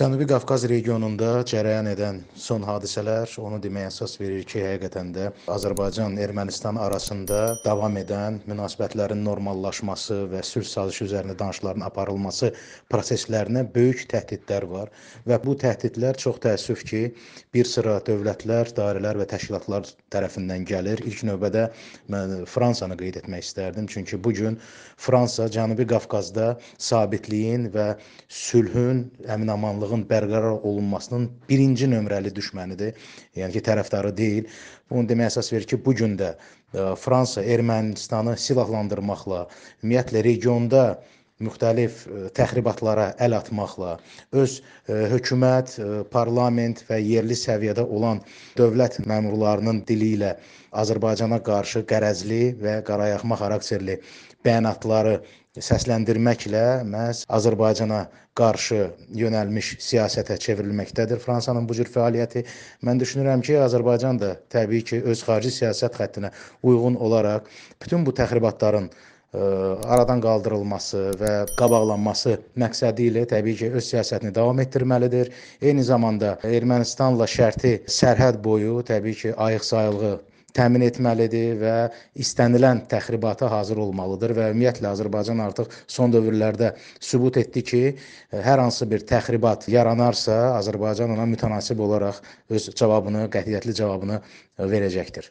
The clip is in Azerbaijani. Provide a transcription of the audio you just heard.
Cənubi Qafqaz regionunda cərəyan edən son hadisələr onu deməyə əsas verir ki, həqiqətən də Azərbaycan-Ermənistan arasında davam edən münasibətlərin normallaşması və sülh sazişi üzərində danışıqların aparılması proseslərinə böyük təhdidlər var və bu təhdidlər çox təəssüf ki, bir sıra dövlətlər, dairələr və təşkilatlar tərəfindən gəlir. İlk növbədə mən Fransanı qeyd etmək istərdim, çünki bu gün Fransa Cənubi Qafqazda sabitliyin və sülhün, əminamanlığın azadlığın bərqərar olunmasının birinci nömrəli düşmənidir. Yəni ki, tərəfdarı deyil. Bunu deməyə əsas verir ki, bu gün də e, Fransa Ermənistanı silahlandırmaqla, ümumiyyətlə regionda müxtəlif e, təxribatlara əl atmaqla, öz e, hökumət, e, parlament və yerli səviyyədə olan dövlət məmurlarının dili ilə Azərbaycana qarşı qərəzli və qarayağma xarakterli bəyanatları səsləndirməklə məhz Azərbaycana qarşı yönəlmiş siyasətə çevrilməkdədir Fransanın bu cür fəaliyyəti. Mən düşünürəm ki, Azərbaycan da təbii ki, öz xarici siyasət xəttinə uyğun olaraq bütün bu təxribatların aradan qaldırılması və qabaqlanması məqsədi ilə təbii ki, öz siyasətini davam etdirməlidir. Eyni zamanda Ermənistanla şərti sərhəd boyu təbii ki, ayıq-sayılığı təmin etməlidir və istənilən təxribata hazır olmalıdır və ümumiyyətlə Azərbaycan artıq son dövrlərdə sübut etdi ki, hər hansı bir təxribat yaranarsa, Azərbaycan ona mütənasib olaraq öz cavabını, qətiyyətli cavabını verəcəkdir.